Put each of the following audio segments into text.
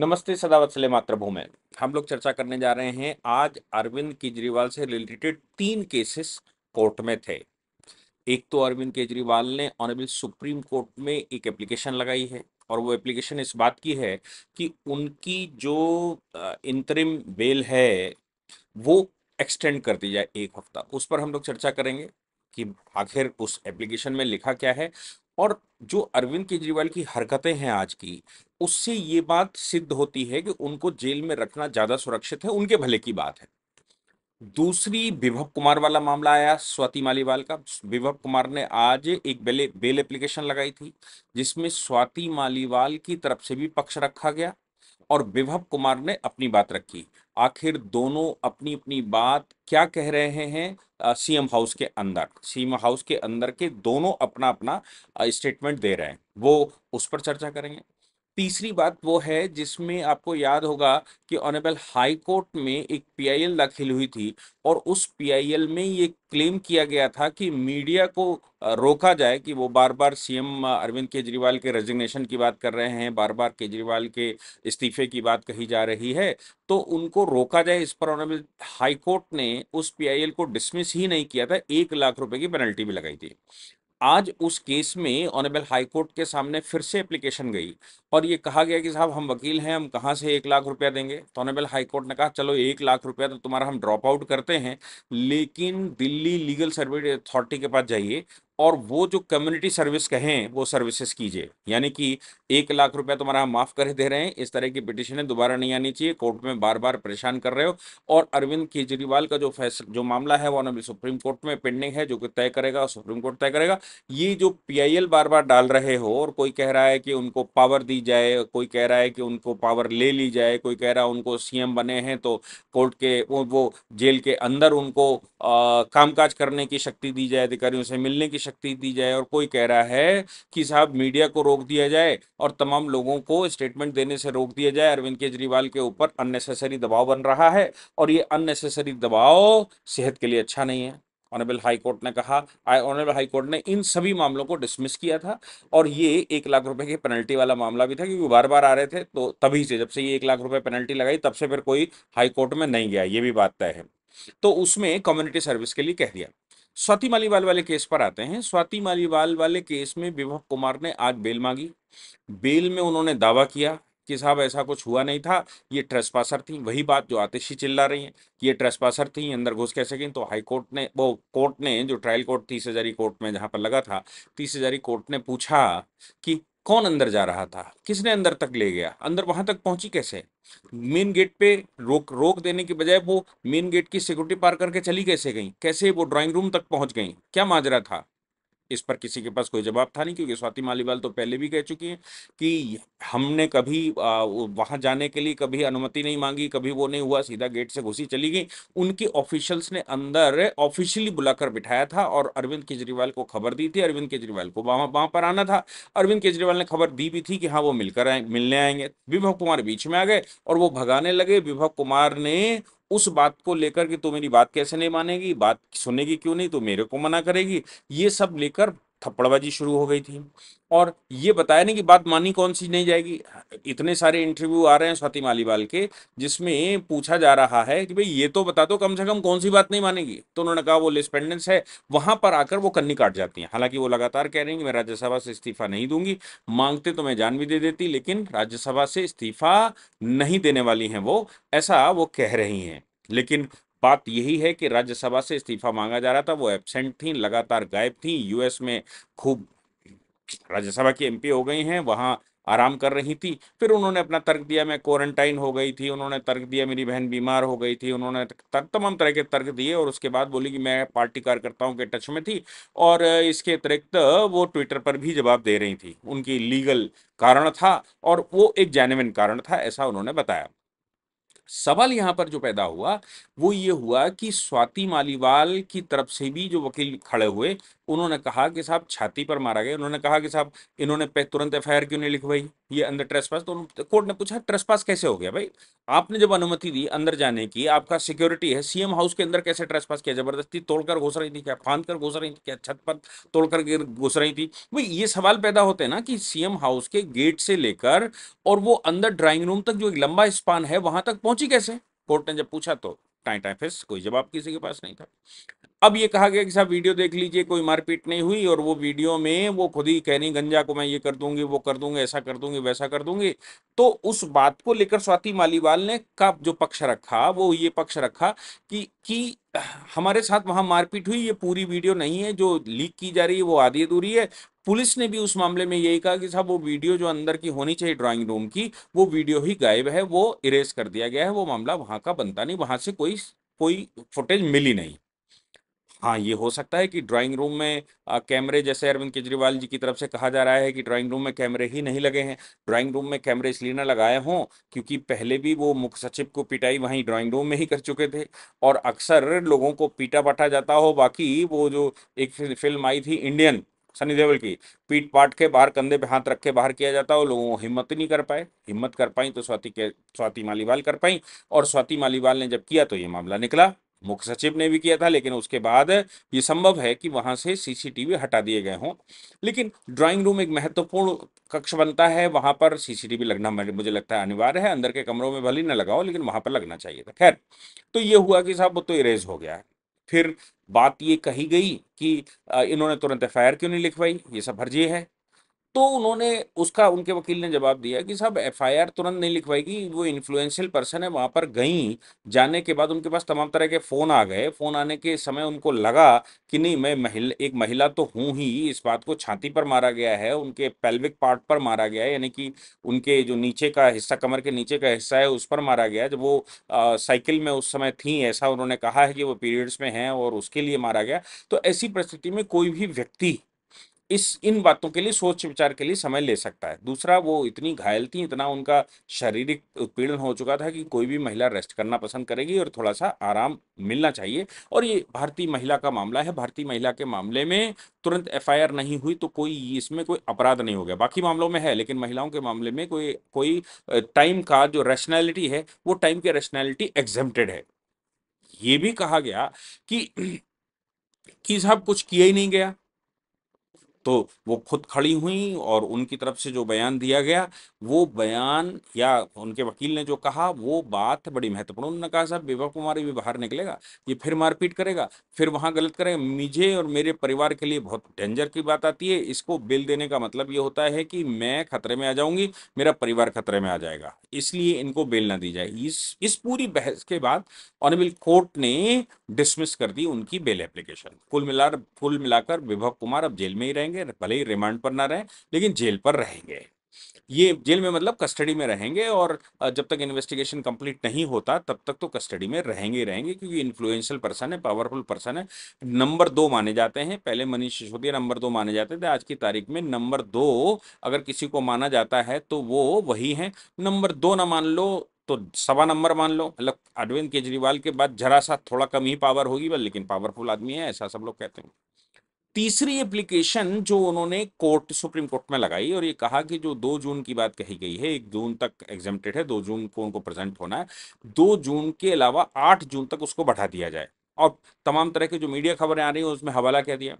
नमस्ते सदावत्सले मातृभूमि हम लोग चर्चा करने जा रहे हैं आज अरविंद केजरीवाल से रिलेटेड तीन केसेस कोर्ट में थे एक तो अरविंद केजरीवाल ने ऑनरेबल सुप्रीम कोर्ट में एक एप्लीकेशन लगाई है और वो एप्लीकेशन इस बात की है कि उनकी जो इंतरिम बेल है वो एक्सटेंड कर दी जाए एक हफ्ता उस पर हम लोग चर्चा करेंगे कि आखिर उस एप्लीकेशन में लिखा क्या है और जो अरविंद केजरीवाल की हरकतें हैं आज की उससे ये बात सिद्ध होती है कि उनको जेल में रखना ज़्यादा सुरक्षित है उनके भले की बात है दूसरी विभव कुमार वाला मामला आया स्वाति मालीवाल का विभव कुमार ने आज एक बेले बेल एप्लीकेशन लगाई थी जिसमें स्वाति मालीवाल की तरफ से भी पक्ष रखा गया और विभव कुमार ने अपनी बात रखी आखिर दोनों अपनी अपनी बात क्या कह रहे हैं सीएम हाउस के अंदर सीएम हाउस के अंदर के दोनों अपना अपना स्टेटमेंट दे रहे हैं वो उस पर चर्चा करेंगे तीसरी बात वो है जिसमें आपको याद होगा कि ऑनरेबल हाई कोर्ट में एक पीआईएल दाखिल हुई थी और उस पीआईएल में ये क्लेम किया गया था कि मीडिया को रोका जाए कि वो बार बार सीएम अरविंद केजरीवाल के रेजिग्नेशन की बात कर रहे हैं बार बार केजरीवाल के इस्तीफे की बात कही जा रही है तो उनको रोका जाए इस पर ऑनरेबल हाईकोर्ट ने उस पी को डिसमिस ही नहीं किया था एक लाख रुपए की पेनल्टी भी लगाई थी आज उस केस में ऑनेबल हाईकोर्ट के सामने फिर से एप्लीकेशन गई और ये कहा गया कि साहब हम वकील हैं हम कहाँ से एक लाख रुपया देंगे तो ऑनेबल हाईकोर्ट ने कहा चलो एक लाख रुपया तो तुम्हारा हम ड्रॉप आउट करते हैं लेकिन दिल्ली लीगल सर्विस अथॉरिटी के पास जाइए और वो जो कम्युनिटी सर्विस कहें वो सर्विसेज कीजिए यानी कि एक लाख रुपया तुम्हारा हम माफ़ कर दे रहे हैं इस तरह की पिटिशनें दोबारा नहीं आनी चाहिए कोर्ट में बार बार परेशान कर रहे हो और अरविंद केजरीवाल का जो फैसला जो मामला है वो अभी सुप्रीम कोर्ट में पेंडिंग है जो कि तय करेगा सुप्रीम कोर्ट तय करेगा ये जो पी बार बार डाल रहे हो और कोई कह रहा है कि उनको पावर दी जाए कोई कह रहा है कि उनको पावर ले ली जाए कोई कह रहा है उनको सीएम बने हैं तो कोर्ट के वो, वो जेल के अंदर उनको कामकाज करने की शक्ति दी जाए अधिकारियों से मिलने की शक्ति दी जाए और कोई कह रहा है कि साहब मीडिया को रोक दिया जाए और तमाम लोगों को स्टेटमेंट देने से रोक दिया जाए अरविंद केजरीवाल के ऊपर अननेसेसरी दबाव बन रहा है और ये अननेसेसरी दबाव सेहत के लिए अच्छा नहीं है ऑनरेबल हाई कोर्ट ने कहा ऑनरेबल हाई कोर्ट ने इन सभी मामलों को डिसमिस किया था और ये एक लाख रुपए की पेनल्टी वाला मामला भी था क्योंकि बार बार आ रहे थे तो तभी से जब से ये एक लाख रुपए पेनल्टी लगाई तब से फिर कोई हाई कोर्ट में नहीं गया ये भी बात तय है तो उसमें कम्युनिटी सर्विस के लिए कह दिया स्वाति मालीवाल वाले केस पर आते हैं स्वाति मालीवाल वाले केस में विभव कुमार ने आज बेल मांगी बेल में उन्होंने दावा किया कि साहब ऐसा कुछ हुआ नहीं था ये ट्रेसपासर थी वही बात जो आतिशी चिल्ला रही हैं कि ये ट्रेसपासर थी अंदर घुस कैसे गई तो हाई कोर्ट ने वो कोर्ट ने जो ट्रायल कोर्ट तीस हजारी कोर्ट में जहां पर लगा था तीस हजारी कोर्ट ने पूछा कि कौन अंदर जा रहा था किसने अंदर तक ले गया अंदर वहां तक पहुंची कैसे मेन गेट पे रोक रोक देने के बजाय वो मेन गेट की सिक्योरिटी पार करके चली कैसे गई कैसे वो ड्राइंग रूम तक पहुंच गई क्या माजरा था इस पर किसी के पास कोई जवाब था नहीं क्योंकि स्वाति मालीवाल तो पहले भी कह चुकी हैं कि हमने कभी वहां जाने के लिए कभी अनुमति नहीं मांगी कभी वो नहीं हुआ सीधा गेट से घुसी चली गई उनके ऑफिशियल्स ने अंदर ऑफिशियली बुलाकर बिठाया था और अरविंद केजरीवाल को खबर दी थी अरविंद केजरीवाल को वहां वहां पर आना था अरविंद केजरीवाल ने खबर दी भी थी कि हाँ वो मिलकर आए मिलने आएंगे विभव कुमार बीच में आ गए और वो भगाने लगे विभव कुमार ने उस बात को लेकर के तो मेरी बात कैसे नहीं मानेगी बात सुनेगी क्यों नहीं तो मेरे को मना करेगी ये सब लेकर थप्पड़बाजी शुरू हो गई थी और ये नहीं कि बात मानी कौन सी नहीं जाएगी इतने सारे इंटरव्यू आ रहे हैं स्वाति मालीवाल के जिसमें पूछा जा रहा है कि भाई ये तो बता दो कम से कम कौन सी बात नहीं मानेगी तो उन्होंने कहा वो लिस्पेंडेंस है वहां पर आकर वो कन्नी काट जाती हैं हालांकि वो लगातार कह रहे हैं कि मैं राज्यसभा से इस्तीफा नहीं दूंगी मांगते तो मैं जान भी दे देती लेकिन राज्यसभा से इस्तीफा नहीं देने वाली हैं वो ऐसा वो कह रही हैं लेकिन बात यही है कि राज्यसभा से इस्तीफा मांगा जा रहा था वो एबसेंट थी लगातार गायब थी यूएस में खूब राज्यसभा की एमपी हो गई हैं वहाँ आराम कर रही थी फिर उन्होंने अपना तर्क दिया मैं क्वारंटाइन हो गई थी उन्होंने तर्क दिया मेरी बहन बीमार हो गई थी उन्होंने तमाम तरह के तर्क दिए और उसके बाद बोली कि मैं पार्टी कार्यकर्ताओं के टच में थी और इसके अतिरिक्त वो ट्विटर पर भी जवाब दे रही थी उनकी लीगल कारण था और वो एक जैनविन कारण था ऐसा उन्होंने बताया सवाल यहाँ पर जो पैदा हुआ वो ये हुआ कि स्वाति मालीवाल की तरफ से भी जो वकील खड़े हुए उन्होंने कहा कि साहब छाती पर मारा गया उन्होंने कहा कि साहब इन्होंने तुरंत एफ क्यों नहीं लिखवाई ये अंदर ट्रेस पास तो कोर्ट ने पूछा ट्रेस पास कैसे हो गया भाई आपने जब अनुमति दी अंदर जाने की आपका सिक्योरिटी है सीएम हाउस के अंदर कैसे ट्रेस पास किया जबरदस्ती तोड़कर घुस रही थी क्या फांद कर घुस रही थी क्या छत पर तोड़कर घुस रही थी भाई ये सवाल पैदा होते ना कि सीएम हाउस के गेट से लेकर और वो अंदर ड्राइंग रूम तक जो एक लंबा स्पान है वहां तक पहुंची कैसे कोर्ट ने जब पूछा तो टाइम टाइम फिर कोई जवाब किसी के पास नहीं था अब ये कहा गया कि साहब वीडियो देख लीजिए कोई मारपीट नहीं हुई और वो वीडियो में वो खुद ही कह रही गंजा को मैं ये कर दूंगी वो कर दूंगी ऐसा कर दूंगी वैसा कर दूंगी तो उस बात को लेकर स्वाति मालीवाल ने का जो पक्ष रखा वो ये पक्ष रखा कि कि हमारे साथ वहां मारपीट हुई ये पूरी वीडियो नहीं है जो लीक की जा रही है वो आधी अधूरी है पुलिस ने भी उस मामले में यही कहा कि साहब वो वीडियो जो अंदर की होनी चाहिए ड्राइंग रूम की वो वीडियो ही गायब है वो इरेज कर दिया गया है वो मामला वहां का बनता नहीं वहां से कोई कोई फुटेज मिली नहीं हाँ ये हो सकता है कि ड्राइंग रूम में आ, कैमरे जैसे अरविंद केजरीवाल जी की तरफ से कहा जा रहा है कि ड्राइंग रूम में कैमरे ही नहीं लगे हैं ड्राइंग रूम में कैमरे इसलिए ना लगाए हों क्योंकि पहले भी वो मुख्य सचिव को पिटाई वहीं ड्राइंग रूम में ही कर चुके थे और अक्सर लोगों को पीटा बाटा जाता हो बाकी वो जो एक फिल्म आई थी इंडियन सनी देवल की पीट पाट के बाहर कंधे पे हाथ रख के बाहर किया जाता हो लोगों को हिम्मत नहीं कर पाए हिम्मत कर पाई तो स्वाति के स्वाति मालीवाल कर पाई और स्वाति मालीवाल ने जब किया तो ये मामला निकला मुख्य सचिव ने भी किया था लेकिन उसके बाद ये संभव है कि वहां से सीसीटीवी हटा दिए गए हों लेकिन ड्राइंग रूम एक महत्वपूर्ण कक्ष बनता है वहां पर सीसीटीवी लगना मुझे लगता है अनिवार्य है अंदर के कमरों में भले न लगाओ लेकिन वहां पर लगना चाहिए था खैर तो ये हुआ कि साहब वो तो इरेज हो गया है फिर बात ये कही गई कि इन्होंने तुरंत एफ क्यों नहीं लिखवाई ये सब फर्जी है तो उन्होंने उसका उनके वकील ने जवाब दिया कि साहब एफआईआर तुरंत नहीं लिखवाएगी वो इन्फ्लुएंशियल पर्सन है वहाँ पर गई जाने के बाद उनके पास तमाम तरह के फ़ोन आ गए फ़ोन आने के समय उनको लगा कि नहीं मैं महिला एक महिला तो हूँ ही इस बात को छाती पर मारा गया है उनके पेल्विक पार्ट पर मारा गया है यानी कि उनके जो नीचे का हिस्सा कमर के नीचे का हिस्सा है उस पर मारा गया जब वो साइकिल में उस समय थी ऐसा उन्होंने कहा है कि वो पीरियड्स में हैं और उसके लिए मारा गया तो ऐसी परिस्थिति में कोई भी व्यक्ति इस इन बातों के लिए सोच विचार के लिए समय ले सकता है दूसरा वो इतनी घायल थी इतना उनका शारीरिक उत्पीड़न हो चुका था कि कोई भी महिला रेस्ट करना पसंद करेगी और थोड़ा सा आराम मिलना चाहिए और ये भारतीय महिला का मामला है भारतीय महिला के मामले में तुरंत एफआईआर नहीं हुई तो कोई इसमें कोई अपराध नहीं हो गया बाकी मामलों में है लेकिन महिलाओं के मामले में कोई कोई टाइम का जो रैशनैलिटी है वो टाइम की रैशनैलिटी एग्जेम्प्टेड है ये भी कहा गया कि कि साहब कुछ किया ही नहीं गया तो वो खुद खड़ी हुई और उनकी तरफ से जो बयान दिया गया वो बयान या उनके वकील ने जो कहा वो बात बड़ी महत्वपूर्ण उन्होंने कहा साहब विभव कुमारी भी बाहर निकलेगा ये फिर मारपीट करेगा फिर वहाँ गलत करेगा मुझे और मेरे परिवार के लिए बहुत डेंजर की बात आती है इसको बिल देने का मतलब ये होता है कि मैं खतरे में आ जाऊंगी मेरा परिवार खतरे में आ जाएगा इसलिए इनको बेल ना दी जाए इस इस पूरी बहस के बाद ऑनरेबल कोर्ट ने डिसमिस कर दी उनकी बेल एप्लीकेशन कुल मिला कुल मिलाकर विभव कुमार अब जेल में ही रहेंगे रहेंगे भले ही रिमांड पर ना रहें लेकिन जेल पर रहेंगे ये जेल में मतलब कस्टडी में रहेंगे और जब तक इन्वेस्टिगेशन कंप्लीट नहीं होता तब तक तो कस्टडी में रहेंगे ही रहेंगे क्योंकि इन्फ्लुएंशियल पर्सन है पावरफुल पर्सन है नंबर दो माने जाते हैं पहले मनीष सिसोदिया नंबर दो माने जाते थे आज की तारीख में नंबर दो अगर किसी को माना जाता है तो वो वही है नंबर दो ना मान लो तो सवा नंबर मान लो मतलब अरविंद केजरीवाल के बाद जरा सा थोड़ा कम ही पावर होगी लेकिन पावरफुल आदमी है ऐसा सब लोग कहते हैं तीसरी एप्लीकेशन जो उन्होंने कोर्ट सुप्रीम कोर्ट में लगाई और ये कहा कि जो दो जून की बात कही गई है एक जून तक एग्जेम्प्टेड है दो जून को उनको प्रेजेंट होना है दो जून के अलावा आठ जून तक उसको बढ़ा दिया जाए और तमाम तरह की जो मीडिया खबरें आ रही हैं उसमें हवाला क्या दिया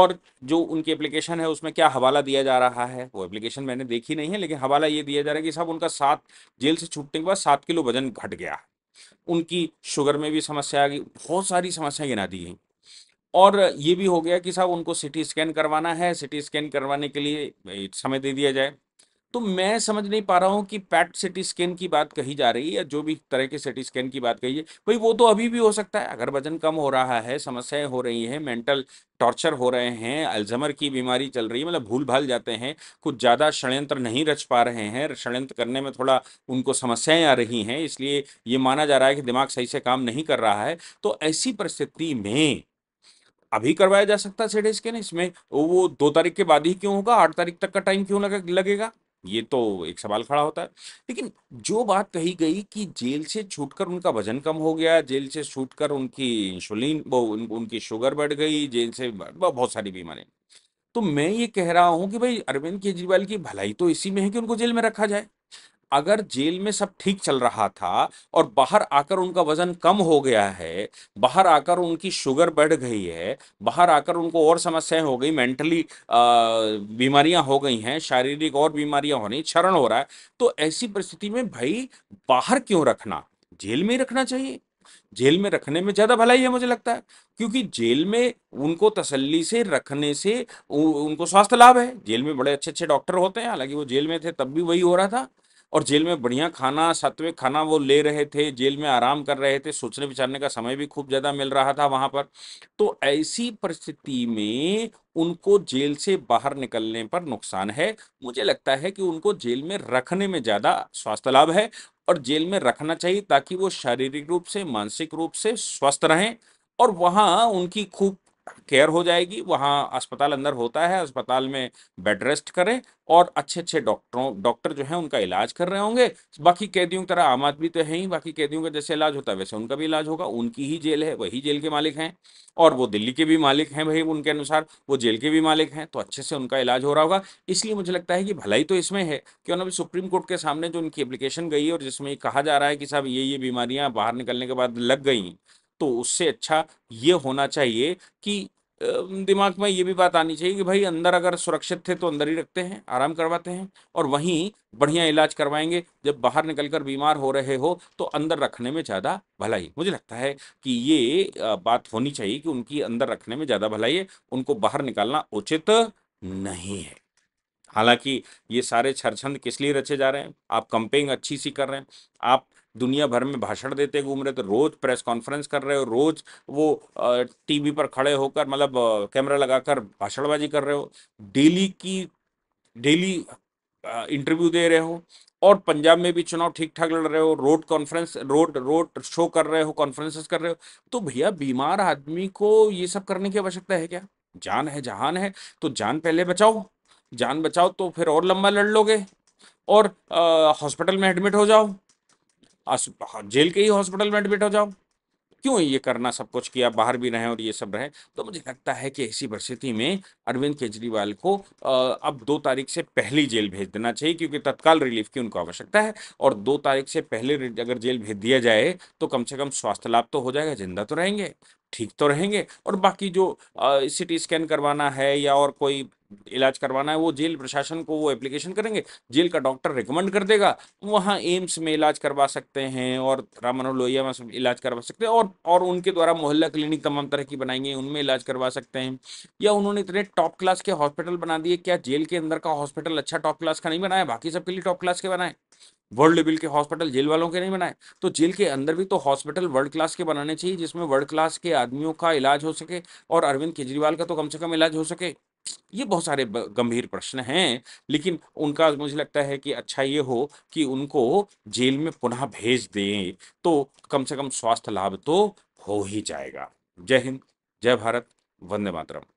और जो उनकी एप्लीकेशन है उसमें क्या हवाला दिया जा रहा है वो एप्लीकेशन मैंने देखी नहीं है लेकिन हवाला ये दिया जा रहा है कि साहब उनका सात जेल से छूटने के बाद सात किलो वजन घट गया उनकी शुगर में भी समस्या आ गई बहुत सारी समस्याएं गिना दी गई और ये भी हो गया कि साहब उनको सिटी स्कैन करवाना है सिटी स्कैन करवाने के लिए समय दे दिया जाए तो मैं समझ नहीं पा रहा हूँ कि पैट सिटी स्कैन की बात कही जा रही है या जो भी तरह के सिटी स्कैन की बात कही है भाई वो तो अभी भी हो सकता है अगर वजन कम हो रहा है समस्याएं हो रही हैं मेंटल टॉर्चर हो रहे हैं अल्जमर की बीमारी चल रही है मतलब भूल भाल जाते हैं कुछ ज़्यादा षड्यंत्र नहीं रच पा रहे हैं षड्यंत्र करने में थोड़ा उनको समस्याएँ आ रही हैं इसलिए ये माना जा रहा है कि दिमाग सही से काम नहीं कर रहा है तो ऐसी परिस्थिति में अभी करवाया जा सकता है सेठ स्कैन इसमें वो दो तारीख के बाद ही क्यों होगा आठ तारीख तक का टाइम क्यों लगेगा ये तो एक सवाल खड़ा होता है लेकिन जो बात कही गई कि जेल से छूटकर उनका वजन कम हो गया जेल से छूटकर उनकी इंसुलिन वो उन, उनकी शुगर बढ़ गई जेल से बहुत सारी बीमारियां तो मैं ये कह रहा हूं कि भाई अरविंद केजरीवाल की भलाई तो इसी में है कि उनको जेल में रखा जाए अगर जेल में सब ठीक चल रहा था और बाहर आकर उनका वजन कम हो गया है बाहर आकर उनकी शुगर बढ़ गई है बाहर आकर उनको और समस्याएं हो गई मेंटली बीमारियां हो गई हैं शारीरिक और बीमारियां हो रही क्षरण हो रहा है तो ऐसी परिस्थिति में भाई बाहर क्यों रखना जेल में ही रखना चाहिए जेल में रखने में ज़्यादा भलाई है मुझे लगता है क्योंकि जेल में उनको तसल्ली से रखने से उनको स्वास्थ्य लाभ है जेल में बड़े अच्छे अच्छे डॉक्टर होते हैं हालांकि वो जेल में थे तब भी वही हो रहा था और जेल में बढ़िया खाना सात्विक खाना वो ले रहे थे जेल में आराम कर रहे थे सोचने विचारने का समय भी खूब ज़्यादा मिल रहा था वहाँ पर तो ऐसी परिस्थिति में उनको जेल से बाहर निकलने पर नुकसान है मुझे लगता है कि उनको जेल में रखने में ज़्यादा स्वास्थ्य लाभ है और जेल में रखना चाहिए ताकि वो शारीरिक रूप से मानसिक रूप से स्वस्थ रहें और वहाँ उनकी खूब केयर हो जाएगी वहाँ अस्पताल अंदर होता है अस्पताल में बेड रेस्ट करें और अच्छे अच्छे डॉक्टरों डॉक्टर जो हैं उनका इलाज कर रहे होंगे बाकी कैदियों की तरह आम आदमी तो है ही बाकी कैदियों का जैसे इलाज होता है वैसे उनका भी इलाज होगा उनकी ही जेल है वही जेल के मालिक हैं और वो दिल्ली के भी मालिक हैं भाई उनके अनुसार वो जेल के भी मालिक हैं तो अच्छे से उनका इलाज हो रहा होगा इसलिए मुझे लगता है कि भलाई तो इसमें है क्यों ना सुप्रीम कोर्ट के सामने जो उनकी एप्लीकेशन गई है और जिसमें कहा जा रहा है कि साहब ये ये बीमारियाँ बाहर निकलने के बाद लग गई तो उससे अच्छा ये होना चाहिए कि दिमाग में ये भी बात आनी चाहिए कि भाई अंदर अगर सुरक्षित थे तो अंदर ही रखते हैं आराम करवाते हैं और वहीं बढ़िया इलाज करवाएंगे जब बाहर निकलकर बीमार हो रहे हो तो अंदर रखने में ज़्यादा भलाई मुझे लगता है कि ये बात होनी चाहिए कि उनकी अंदर रखने में ज़्यादा भलाई है उनको बाहर निकालना उचित नहीं है हालांकि ये सारे छरछंद किस लिए रचे जा रहे हैं आप कंपेइंग अच्छी सी कर रहे हैं आप दुनिया भर में भाषण देते घूम रहे हो तो रोज प्रेस कॉन्फ्रेंस कर रहे हो रोज वो टीवी पर खड़े होकर मतलब कैमरा लगाकर भाषणबाजी कर रहे हो डेली की डेली इंटरव्यू दे रहे हो और पंजाब में भी चुनाव ठीक ठाक लड़ रहे हो road conference road road show कर रहे हो कॉन्फ्रेंसेस कर रहे हो तो भैया बीमार आदमी को ये सब करने की आवश्यकता है क्या जान है जहान है तो जान पहले बचाओ जान बचाओ तो फिर और लंबा लड़ लोगे और हॉस्पिटल में एडमिट हो जाओ हाँ, जेल के ही हॉस्पिटल में एडमिट हो जाओ क्यों ये करना सब कुछ किया बाहर भी रहें और ये सब रहें तो मुझे लगता है कि ऐसी परिस्थिति में अरविंद केजरीवाल को अब दो तारीख से पहली जेल भेज देना चाहिए क्योंकि तत्काल रिलीफ की उनको आवश्यकता है और दो तारीख से पहले अगर जेल भेज दिया जाए तो कम से कम स्वास्थ्य लाभ तो हो जाएगा जिंदा तो रहेंगे ठीक तो रहेंगे और बाकी जो सिटी स्कैन करवाना है या और कोई इलाज करवाना है वो जेल प्रशासन को वो एप्लीकेशन करेंगे जेल का डॉक्टर रिकमेंड कर देगा वहाँ एम्स में इलाज करवा सकते हैं और राम लोहिया में इलाज करवा सकते हैं और और उनके द्वारा मोहल्ला क्लिनिक तमाम तरह की बनाएंगे उनमें इलाज करवा सकते हैं या उन्होंने इतने टॉप क्लास के हॉस्पिटल बना दिए क्या जेल के अंदर का हॉस्पिटल अच्छा टॉप क्लास का नहीं बनाया बाकी सबके लिए टॉप क्लास के बनाए वर्ल्ड लेवल के हॉस्पिटल जेल वालों के नहीं बनाए तो जेल के अंदर भी तो हॉस्पिटल वर्ल्ड क्लास के बनाने चाहिए जिसमें वर्ल्ड क्लास के आदमियों का इलाज हो सके और अरविंद केजरीवाल का तो कम से कम इलाज हो सके ये बहुत सारे गंभीर प्रश्न हैं लेकिन उनका मुझे लगता है कि अच्छा ये हो कि उनको जेल में पुनः भेज दें तो कम से कम स्वास्थ्य लाभ तो हो ही जाएगा जय हिंद जय भारत वंदे मातरम